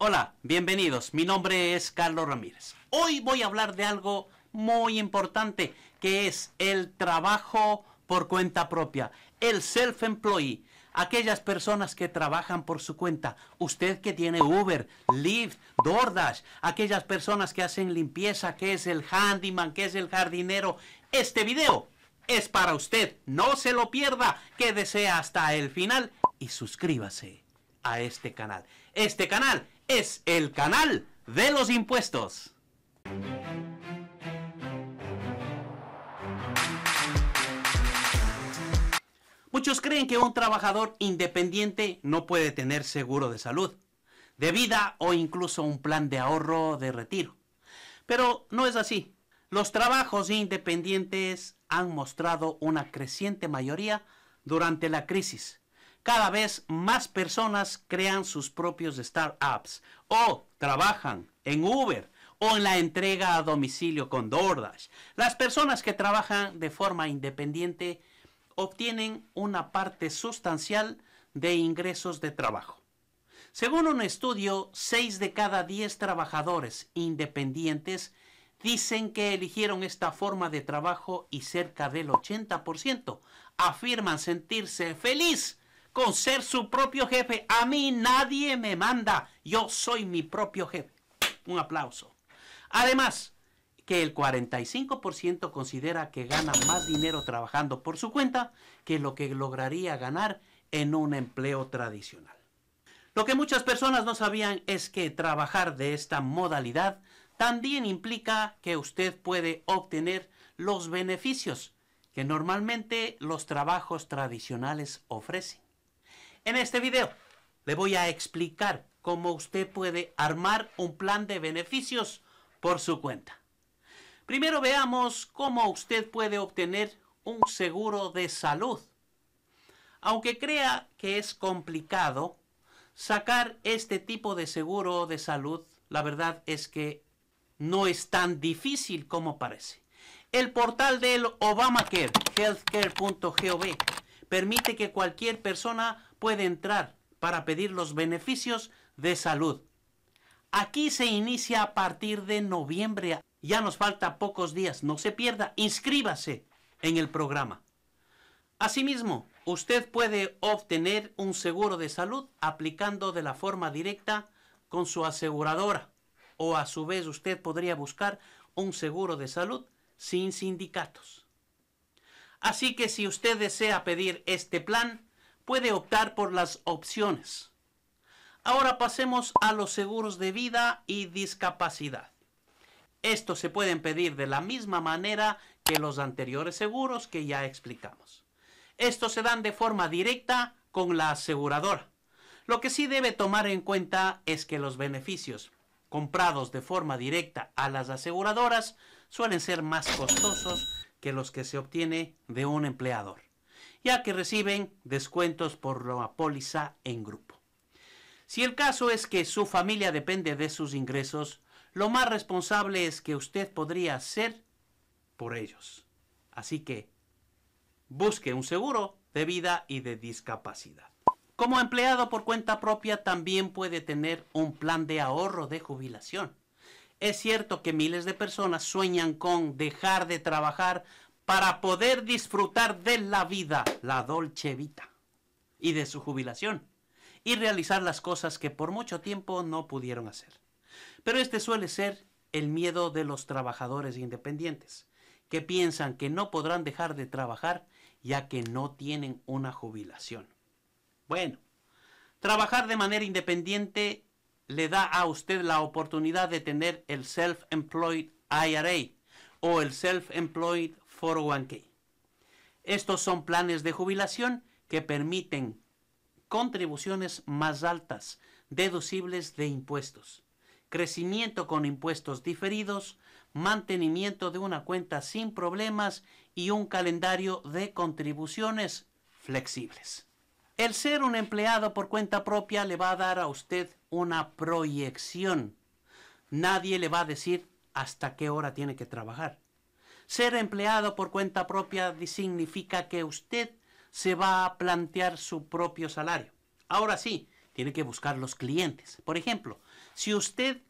Hola, bienvenidos. Mi nombre es Carlos Ramírez. Hoy voy a hablar de algo muy importante que es el trabajo por cuenta propia, el self-employee. Aquellas personas que trabajan por su cuenta, usted que tiene Uber, Lyft, DoorDash, aquellas personas que hacen limpieza, que es el handyman, que es el jardinero. Este video es para usted. No se lo pierda. Quédese hasta el final y suscríbase a este canal. Este canal es el canal de los impuestos. Muchos creen que un trabajador independiente no puede tener seguro de salud, de vida o incluso un plan de ahorro de retiro. Pero no es así. Los trabajos independientes han mostrado una creciente mayoría durante la crisis cada vez más personas crean sus propios startups o trabajan en Uber o en la entrega a domicilio con DoorDash. Las personas que trabajan de forma independiente obtienen una parte sustancial de ingresos de trabajo. Según un estudio, 6 de cada 10 trabajadores independientes dicen que eligieron esta forma de trabajo y cerca del 80% afirman sentirse feliz con ser su propio jefe. A mí nadie me manda, yo soy mi propio jefe. Un aplauso. Además, que el 45% considera que gana más dinero trabajando por su cuenta que lo que lograría ganar en un empleo tradicional. Lo que muchas personas no sabían es que trabajar de esta modalidad también implica que usted puede obtener los beneficios que normalmente los trabajos tradicionales ofrecen. En este video le voy a explicar cómo usted puede armar un plan de beneficios por su cuenta. Primero veamos cómo usted puede obtener un seguro de salud. Aunque crea que es complicado, sacar este tipo de seguro de salud, la verdad es que no es tan difícil como parece. El portal del Obamacare, healthcare.gov, permite que cualquier persona pueda entrar para pedir los beneficios de salud. Aquí se inicia a partir de noviembre. Ya nos falta pocos días. No se pierda. Inscríbase en el programa. Asimismo, usted puede obtener un seguro de salud aplicando de la forma directa con su aseguradora. O a su vez usted podría buscar un seguro de salud sin sindicatos. Así que si usted desea pedir este plan, puede optar por las opciones. Ahora pasemos a los seguros de vida y discapacidad. Estos se pueden pedir de la misma manera que los anteriores seguros que ya explicamos. Estos se dan de forma directa con la aseguradora. Lo que sí debe tomar en cuenta es que los beneficios comprados de forma directa a las aseguradoras suelen ser más costosos que los que se obtiene de un empleador, ya que reciben descuentos por la póliza en grupo. Si el caso es que su familia depende de sus ingresos, lo más responsable es que usted podría ser por ellos. Así que busque un seguro de vida y de discapacidad. Como empleado por cuenta propia también puede tener un plan de ahorro de jubilación. Es cierto que miles de personas sueñan con dejar de trabajar para poder disfrutar de la vida, la dolce vita, y de su jubilación, y realizar las cosas que por mucho tiempo no pudieron hacer. Pero este suele ser el miedo de los trabajadores independientes, que piensan que no podrán dejar de trabajar ya que no tienen una jubilación. Bueno, trabajar de manera independiente le da a usted la oportunidad de tener el Self-Employed IRA o el Self-Employed 401k. Estos son planes de jubilación que permiten contribuciones más altas, deducibles de impuestos, crecimiento con impuestos diferidos, mantenimiento de una cuenta sin problemas y un calendario de contribuciones flexibles. El ser un empleado por cuenta propia le va a dar a usted una proyección. Nadie le va a decir hasta qué hora tiene que trabajar. Ser empleado por cuenta propia significa que usted se va a plantear su propio salario. Ahora sí, tiene que buscar los clientes. Por ejemplo, si usted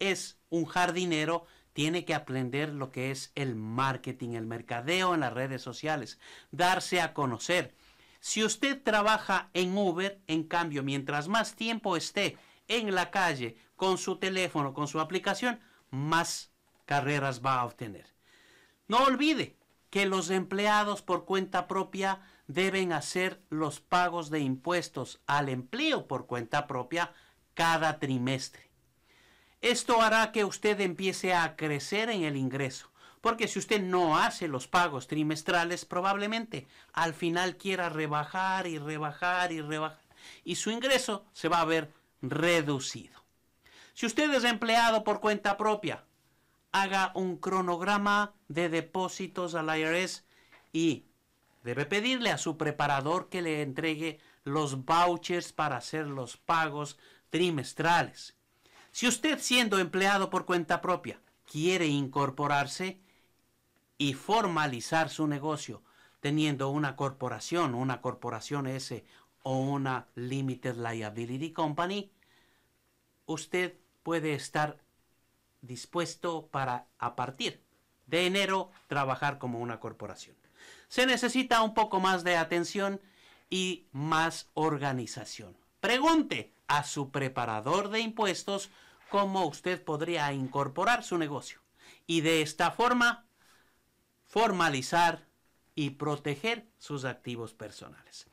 es un jardinero, tiene que aprender lo que es el marketing, el mercadeo en las redes sociales, darse a conocer. Si usted trabaja en Uber, en cambio, mientras más tiempo esté en la calle con su teléfono, con su aplicación, más carreras va a obtener. No olvide que los empleados por cuenta propia deben hacer los pagos de impuestos al empleo por cuenta propia cada trimestre. Esto hará que usted empiece a crecer en el ingreso. Porque si usted no hace los pagos trimestrales, probablemente al final quiera rebajar y rebajar y rebajar. Y su ingreso se va a ver reducido. Si usted es empleado por cuenta propia, haga un cronograma de depósitos al IRS y debe pedirle a su preparador que le entregue los vouchers para hacer los pagos trimestrales. Si usted siendo empleado por cuenta propia quiere incorporarse, y formalizar su negocio teniendo una corporación, una corporación S eh, o una Limited Liability Company, usted puede estar dispuesto para a partir de enero trabajar como una corporación. Se necesita un poco más de atención y más organización. Pregunte a su preparador de impuestos cómo usted podría incorporar su negocio y de esta forma formalizar y proteger sus activos personales.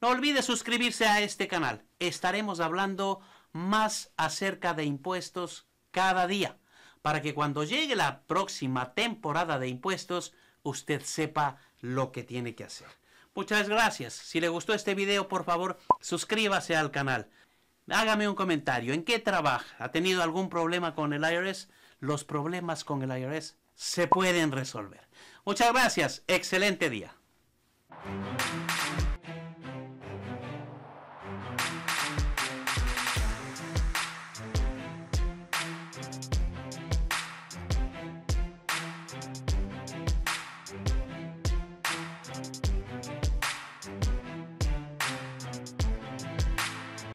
No olvide suscribirse a este canal. Estaremos hablando más acerca de impuestos cada día para que cuando llegue la próxima temporada de impuestos usted sepa lo que tiene que hacer. Muchas gracias. Si le gustó este video, por favor, suscríbase al canal. Hágame un comentario. ¿En qué trabaja? ¿Ha tenido algún problema con el IRS? Los problemas con el IRS se pueden resolver. Muchas gracias, excelente día.